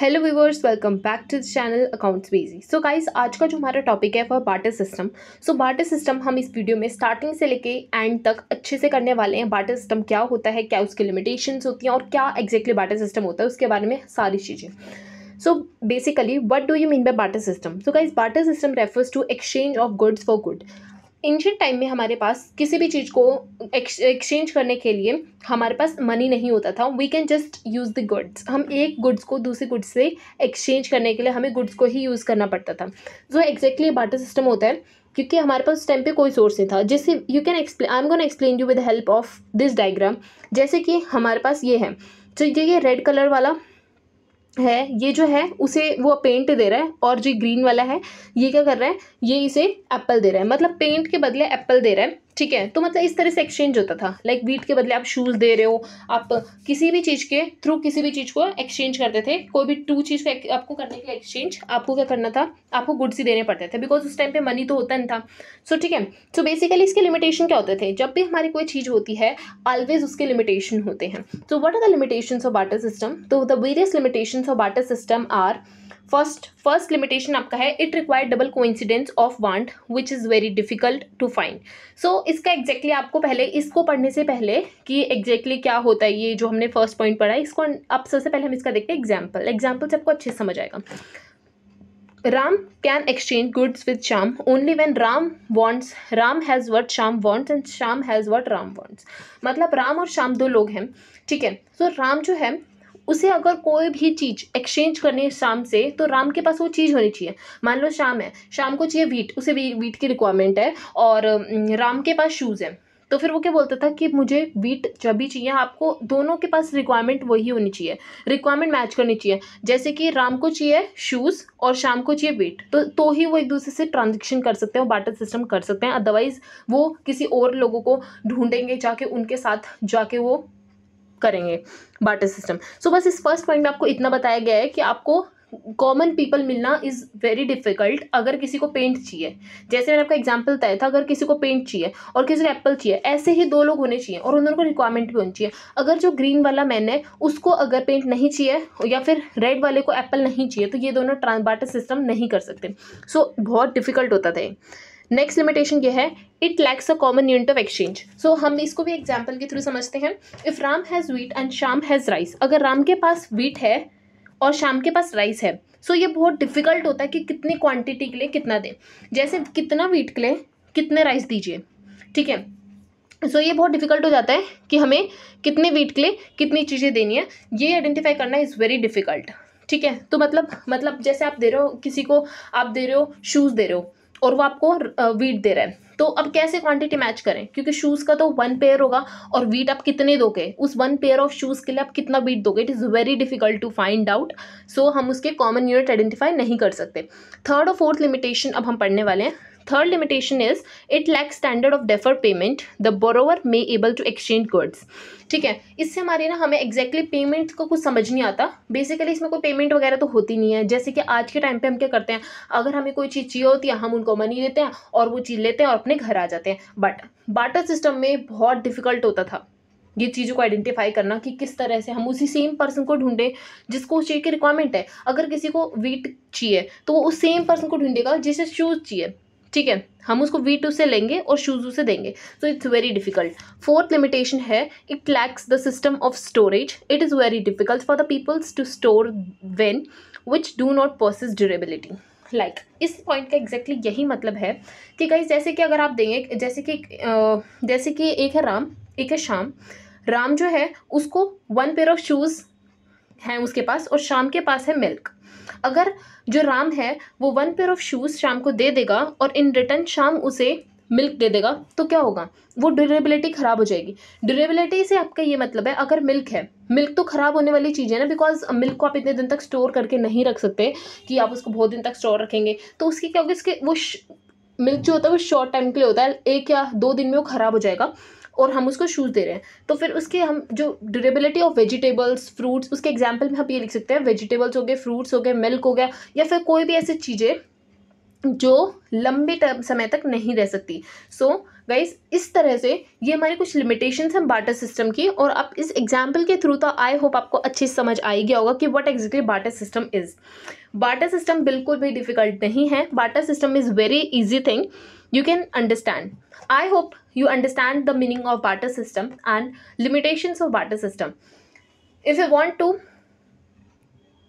Hello viewers welcome back to the channel accounts बेजी so guys आज का जो हमारा टॉपिक है वह barter system so barter system हम इस वीडियो में स्टार्टिंग से लेके एंड तक अच्छे से करने वाले हैं बाटर सिस्टम क्या होता है क्या उसकी लिमिटेशंस होती हैं और क्या एग्जैक्टली बाटर सिस्टम होता है उसके बारे में सारी चीज़ें so basically what do you mean by barter system so guys barter system refers to exchange of goods for good ancient time में हमारे पास किसी भी चीज़ को एक्सचेंज करने के लिए हमारे पास मनी नहीं होता था we can just use the goods हम एक गुड्स को दूसरे गुड्स से एक्सचेंज करने के लिए हमें गुड्स को ही यूज़ करना पड़ता था जो एग्जैक्टली बाटर सिस्टम होता है क्योंकि हमारे पास उस टाइम पे कोई सोर्स नहीं था जिससे you can explain I am gonna explain you with help of this diagram जैसे कि हमारे पास ये है तो ये ये रेड कलर वाला है ये जो है उसे वो पेंट दे रहा है और जो ग्रीन वाला है ये क्या कर रहा है ये इसे एप्पल दे रहा है मतलब पेंट के बदले एप्पल दे रहा है ठीक है तो मतलब इस तरह से एक्सचेंज होता था लाइक वीट के बदले आप शूज़ दे रहे हो आप किसी भी चीज़ के थ्रू किसी भी चीज़ को एक्सचेंज करते थे कोई भी टू चीज़ को आपको करने के लिए एक्सचेंज आपको क्या करना था आपको गुड्स ही देने पड़ते थे बिकॉज उस टाइम पे मनी तो होता नहीं था सो ठीक है सो बेसिकली इसके लिमिटेशन क्या होते थे जब भी हमारी कोई चीज़ होती है ऑलवेज उसके लिमिटेशन होते हैं so what are the limitation of barter system तो the various limitation of barter system are first first limitation आपका है it require double coincidence of want which is very difficult to find so इसका exactly exactly आपको पहले इसको पढ़ने से पहले कि एग्जैक्टली exactly क्या होता है ये जो हमने फर्स्ट पॉइंट पढ़ा है इसको आप सबसे पहले हम इसका देखते हैं एग्जाम्पल एग्जाम्पल से आपको अच्छे समझ आएगा Ram can exchange goods with Shyam only when Ram wants Ram has what Shyam wants and Shyam has what Ram wants मतलब राम और श्याम दो लोग हैं ठीक है सो so, राम जो है उसे अगर कोई भी चीज़ एक्सचेंज करनी शाम से तो राम के पास वो चीज़ होनी चाहिए मान लो शाम है शाम को चाहिए वीट उसे भी वीट की रिक्वायरमेंट है और राम के पास शूज़ है तो फिर वो क्या बोलता था कि मुझे वीट जब भी चाहिए आपको दोनों के पास रिक्वायरमेंट वही होनी चाहिए रिक्वायरमेंट मैच करनी चाहिए जैसे कि राम को चाहिए शूज़ और शाम को चाहिए वीट तो तो ही वो एक दूसरे से ट्रांजेक्शन कर सकते हैं बाटर सिस्टम कर सकते हैं अदरवाइज़ वो किसी और लोगों को ढूंढेंगे जाके उनके साथ जाके वो करेंगे बाटर सिस्टम सो so, बस इस फर्स्ट पॉइंट में आपको इतना बताया गया है कि आपको कॉमन पीपल मिलना इज़ वेरी डिफिकल्ट अगर किसी को पेंट चाहिए जैसे मैंने आपका एग्जाम्पल बताया था अगर किसी को पेंट चाहिए और किसी को एप्पल चाहिए ऐसे ही दो लोग होने चाहिए और उन दोनों को रिक्वायरमेंट भी होनी चाहिए अगर जो ग्रीन वाला मैन है उसको अगर पेंट नहीं चाहिए या फिर रेड वाले को एप्पल नहीं चाहिए तो ये दोनों ट्रांसबाटर सिस्टम नहीं कर सकते सो so, बहुत डिफिकल्ट होता था नेक्स्ट लिमिटेशन ये है it lacks a common unit of exchange so हम इसको भी एग्जाम्पल के थ्रू समझते हैं if Ram has wheat and Sham has rice अगर राम के पास वीट है और शाम के पास राइस है सो so ये बहुत डिफिकल्ट होता है कि कितनी क्वांटिटी के लिए कितना दें जैसे कितना वीट के लिए कितने राइस दीजिए ठीक है सो so, ये बहुत डिफिकल्ट हो जाता है कि हमें कितने वीट के लिए कितनी चीज़ें देनी है ये आइडेंटिफाई करना इज़ वेरी डिफिकल्ट ठीक है तो मतलब मतलब जैसे आप दे रहे हो किसी को आप दे रहे हो शूज़ दे रहे हो और वो आपको वीट दे रहा है तो अब कैसे क्वांटिटी मैच करें क्योंकि शूज़ का तो वन पेयर होगा और वीट आप कितने दोगे उस वन पेयर ऑफ शूज़ के लिए आप कितना वीट दोगे it is very difficult to find out so हम उसके कॉमन यूनिट आइडेंटिफाई नहीं कर सकते थर्ड और फोर्थ लिमिटेशन अब हम पढ़ने वाले हैं Third limitation is it lacks standard of deferred payment. The borrower may able to exchange goods. ठीक है इससे हमारे ना हमें एग्जैक्टली exactly पेमेंट का कुछ समझ नहीं आता बेसिकली इसमें कोई पेमेंट वगैरह तो होती नहीं है जैसे कि आज के टाइम पे हम क्या करते हैं अगर हमें कोई चीज़ चाहिए होती है हम उनको मनी देते हैं और वो चीज़ लेते हैं और अपने घर आ जाते हैं बट बाटर सिस्टम में बहुत डिफिकल्ट होता था ये चीज़ों को आइडेंटिफाई करना कि किस तरह से हम उसी सेम पर्सन को ढूंढें जिसको उस चीज़ की रिक्वायरमेंट है अगर किसी को वीट चाहिए तो वो उस सेम पर्सन को ढूंढेगा जिसे शूज़ चाहिए ठीक है हम उसको वी टू से लेंगे और शूज से देंगे so it's very difficult fourth limitation है it lacks the system of storage it is very difficult for the peoples to store when which do not process durability like इस point का exactly यही मतलब है कि कहीं जैसे कि अगर आप देंगे जैसे कि जैसे कि एक है राम एक है शाम राम जो है उसको वन पेयर ऑफ शूज़ हैं उसके पास और शाम के पास है मिल्क अगर जो राम है वो वन पेयर ऑफ शूज़ शाम को दे देगा और इन रिटर्न शाम उसे मिल्क दे देगा तो क्या होगा वो ड्यूरेबिलिटी ख़राब हो जाएगी ड्यूरेबिलिटी से आपका ये मतलब है अगर मिल्क है मिल्क तो ख़राब होने वाली चीज़ है ना बिकॉज मिल्क को आप इतने दिन तक स्टोर करके नहीं रख सकते कि आप उसको बहुत दिन तक स्टोर रखेंगे तो उसकी क्या होगी उसके वो मिल्क जो होता है वो शॉर्ट टाइम के लिए होता है एक या दो दिन में वो ख़राब हो जाएगा और हम उसको शूज़ दे रहे हैं तो फिर उसके हम जो ड्यूरेबिलिटी ऑफ वेजिटेबल्स फ्रूट्स उसके एग्जाम्पल में हम ये लिख सकते हैं वेजिटेबल्स हो गए फ्रूट्स हो गए मिल्क हो गया या फिर कोई भी ऐसी चीज़ें जो लंबे समय तक नहीं रह सकती सो so, गाइज इस तरह से ये हमारे कुछ लिमिटेशंस हैं बाटर सिस्टम की और अब इस एग्जाम्पल के थ्रू तो आई होप आपको अच्छी समझ आ गया होगा कि what exactly barter system is barter system बिल्कुल भी डिफ़िकल्ट नहीं है barter system is very easy thing you can understand I hope you understand the meaning of barter system and limitations of barter system if you want to